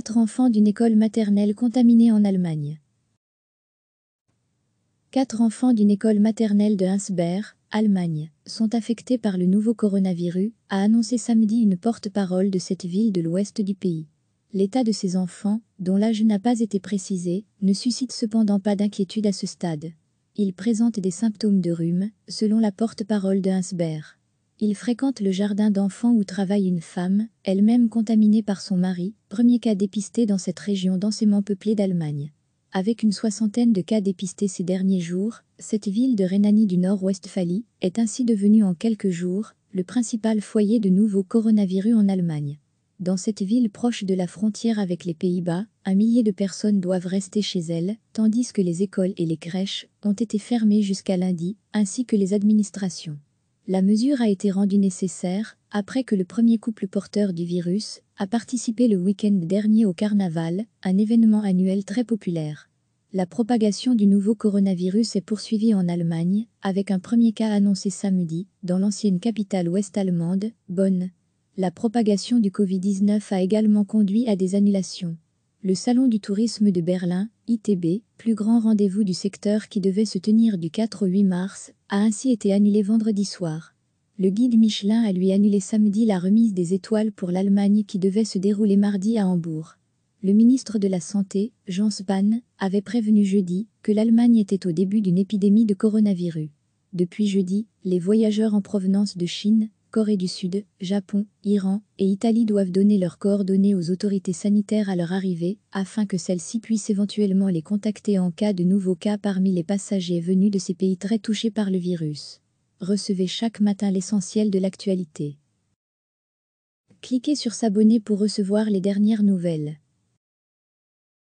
4 enfants d'une école maternelle contaminée en Allemagne. Quatre enfants d'une école maternelle de Hinsberg, Allemagne, sont affectés par le nouveau coronavirus, a annoncé samedi une porte-parole de cette ville de l'ouest du pays. L'état de ces enfants, dont l'âge n'a pas été précisé, ne suscite cependant pas d'inquiétude à ce stade. Ils présentent des symptômes de rhume, selon la porte-parole de Hinsberg. Il fréquente le jardin d'enfants où travaille une femme, elle-même contaminée par son mari, premier cas dépisté dans cette région densément peuplée d'Allemagne. Avec une soixantaine de cas dépistés ces derniers jours, cette ville de Rhénanie du Nord-Westphalie est ainsi devenue en quelques jours le principal foyer de nouveaux coronavirus en Allemagne. Dans cette ville proche de la frontière avec les Pays-Bas, un millier de personnes doivent rester chez elles, tandis que les écoles et les crèches ont été fermées jusqu'à lundi, ainsi que les administrations. La mesure a été rendue nécessaire après que le premier couple porteur du virus a participé le week-end dernier au carnaval, un événement annuel très populaire. La propagation du nouveau coronavirus est poursuivie en Allemagne, avec un premier cas annoncé samedi, dans l'ancienne capitale ouest-allemande, Bonn. La propagation du Covid-19 a également conduit à des annulations. Le Salon du tourisme de Berlin, ITB, plus grand rendez-vous du secteur qui devait se tenir du 4 au 8 mars, a ainsi été annulé vendredi soir. Le guide Michelin a lui annulé samedi la remise des étoiles pour l'Allemagne qui devait se dérouler mardi à Hambourg. Le ministre de la Santé, Jean Spahn, avait prévenu jeudi que l'Allemagne était au début d'une épidémie de coronavirus. Depuis jeudi, les voyageurs en provenance de Chine, Corée du Sud, Japon, Iran et Italie doivent donner leurs coordonnées aux autorités sanitaires à leur arrivée, afin que celles-ci puissent éventuellement les contacter en cas de nouveaux cas parmi les passagers venus de ces pays très touchés par le virus. Recevez chaque matin l'essentiel de l'actualité. Cliquez sur S'abonner pour recevoir les dernières nouvelles.